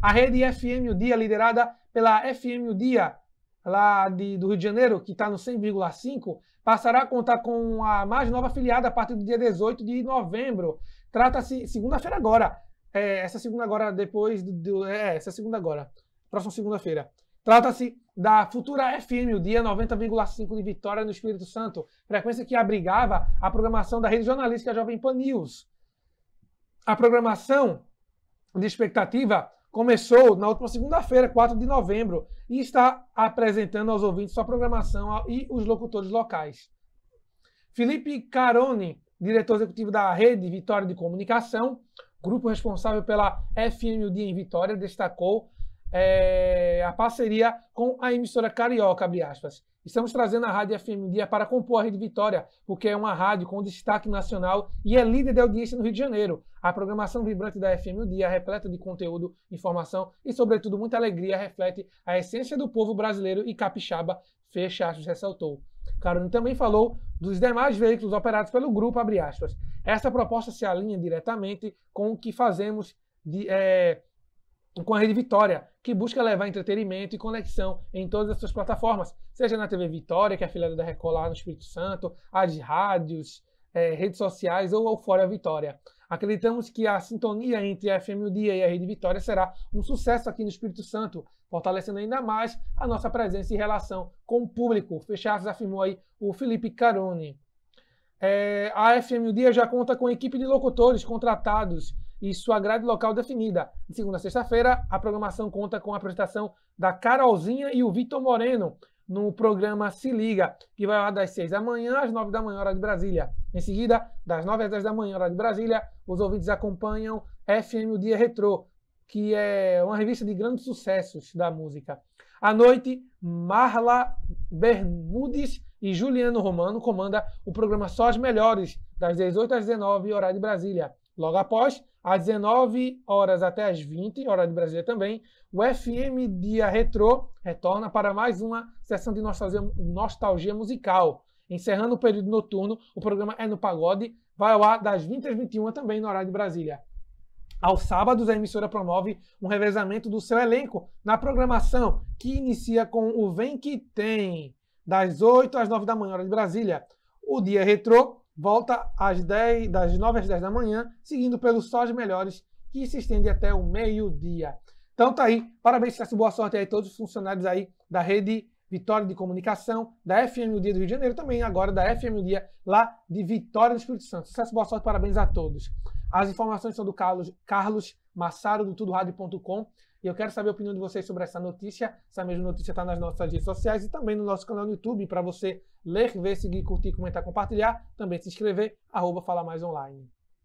A rede FM O Dia, liderada pela FM O Dia, lá de, do Rio de Janeiro, que está no 100,5, passará a contar com a mais nova afiliada a partir do dia 18 de novembro. Trata-se, segunda-feira agora, é, essa segunda agora depois, do, é, é, essa segunda agora, próxima segunda-feira. Trata-se da futura FM, o dia 90,5 de Vitória no Espírito Santo, frequência que abrigava a programação da rede jornalística Jovem Pan News. A programação de expectativa começou na última segunda-feira, 4 de novembro, e está apresentando aos ouvintes sua programação e os locutores locais. Felipe Caroni, diretor executivo da Rede Vitória de Comunicação, grupo responsável pela FM Dia em Vitória, destacou é, a parceria com a emissora Carioca, abre aspas. Estamos trazendo a Rádio FM Dia para compor a Rede Vitória, porque é uma rádio com destaque nacional e é líder de audiência no Rio de Janeiro. A programação vibrante da FM Dia, é repleta de conteúdo, informação e, sobretudo, muita alegria, reflete a essência do povo brasileiro e capixaba, fecha aspas, ressaltou. Carolina também falou dos demais veículos operados pelo grupo, abre aspas. Essa proposta se alinha diretamente com o que fazemos de, é, com a Rede Vitória, que busca levar entretenimento e conexão em todas as suas plataformas, seja na TV Vitória, que é afiliada da Record lá no Espírito Santo, as rádios, é, redes sociais ou fora Vitória. Acreditamos que a sintonia entre a FM o Dia e a Rede Vitória será um sucesso aqui no Espírito Santo, fortalecendo ainda mais a nossa presença e relação com o público. Fechados afirmou aí o Felipe Caroni. É, a FM o Dia já conta com equipe de locutores contratados e sua grade local definida. De segunda a sexta-feira, a programação conta com a apresentação da Carolzinha e o Vitor Moreno no programa Se Liga, que vai lá das 6 da manhã às 9 da manhã, hora de Brasília. Em seguida, das 9 às 10 da manhã, hora de Brasília, os ouvintes acompanham FM O Dia Retrô, que é uma revista de grandes sucessos da música. À noite, Marla Bermudes e Juliano Romano comanda o programa Só as Melhores, das 18 às 19, horário de Brasília. Logo após, às 19 horas até às 20, hora de Brasília também, o FM Dia Retrô retorna para mais uma sessão de nostalgia, nostalgia musical. Encerrando o período noturno, o programa É no Pagode vai ao ar das 20 às 21 também no horário de Brasília. Aos sábados, a emissora promove um revezamento do seu elenco na programação, que inicia com o Vem Que Tem, das 8 às 9 da manhã, hora de Brasília. O Dia Retrô volta às 10, das 9 às 10 da manhã, seguindo pelo Só Melhores, que se estende até o meio-dia. Então tá aí, parabéns, sucesso, boa sorte aí a todos os funcionários aí da rede Vitória de Comunicação, da FM O Dia do Rio de Janeiro, também agora da FM O Dia lá de Vitória do Espírito Santo. Sucesso, boa sorte, parabéns a todos. As informações são do Carlos, Carlos massaro do tudorádio.com. E eu quero saber a opinião de vocês sobre essa notícia. Essa mesma notícia está nas nossas redes sociais e também no nosso canal no YouTube. Para você ler, ver, seguir, curtir, comentar, compartilhar, também se inscrever, arroba Fala Mais Online.